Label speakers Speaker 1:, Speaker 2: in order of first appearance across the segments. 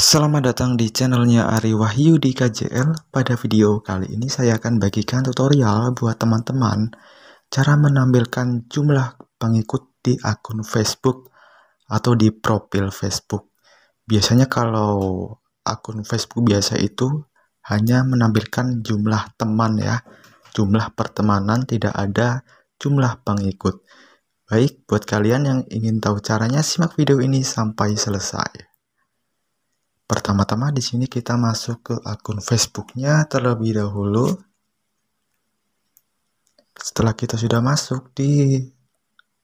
Speaker 1: Selamat datang di channelnya Ari Wahyu di KJL. Pada video kali ini saya akan bagikan tutorial buat teman-teman cara menampilkan jumlah pengikut di akun Facebook atau di profil Facebook. Biasanya kalau akun Facebook biasa itu hanya menampilkan jumlah teman ya, jumlah pertemanan tidak ada jumlah pengikut. Baik, buat kalian yang ingin tahu caranya simak video ini sampai selesai. Pertama-tama di sini kita masuk ke akun Facebooknya terlebih dahulu. Setelah kita sudah masuk di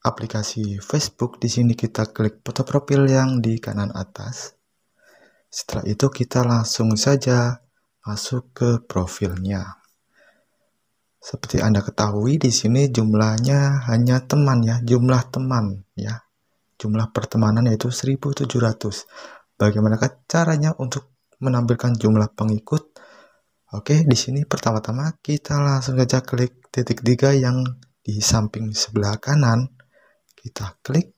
Speaker 1: aplikasi Facebook, di sini kita klik foto profil yang di kanan atas. Setelah itu kita langsung saja masuk ke profilnya. Seperti Anda ketahui di sini jumlahnya hanya teman ya, jumlah teman ya. Jumlah pertemanan yaitu 1700 bagaimana caranya untuk menampilkan jumlah pengikut Oke, di sini pertama-tama kita langsung saja klik titik tiga yang di samping sebelah kanan. Kita klik.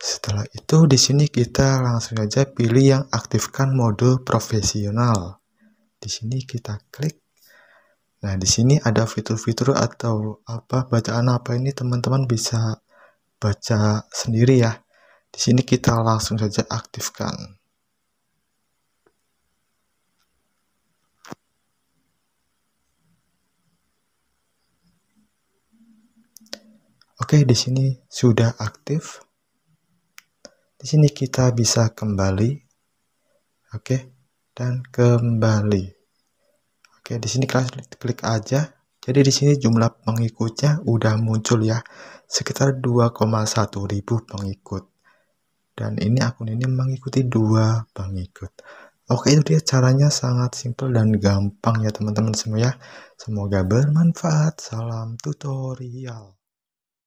Speaker 1: Setelah itu di sini kita langsung saja pilih yang aktifkan mode profesional. Di sini kita klik. Nah, di sini ada fitur-fitur atau apa bacaan apa ini teman-teman bisa baca sendiri ya. Di sini kita langsung saja aktifkan. Oke, di sini sudah aktif. Di sini kita bisa kembali. Oke, dan kembali. Oke, di sini kalian klik aja. Jadi di sini jumlah pengikutnya udah muncul ya, sekitar 2,1 ribu pengikut dan ini akun ini mengikuti dua pengikut oke itu dia caranya sangat simple dan gampang ya teman-teman semua ya semoga bermanfaat salam tutorial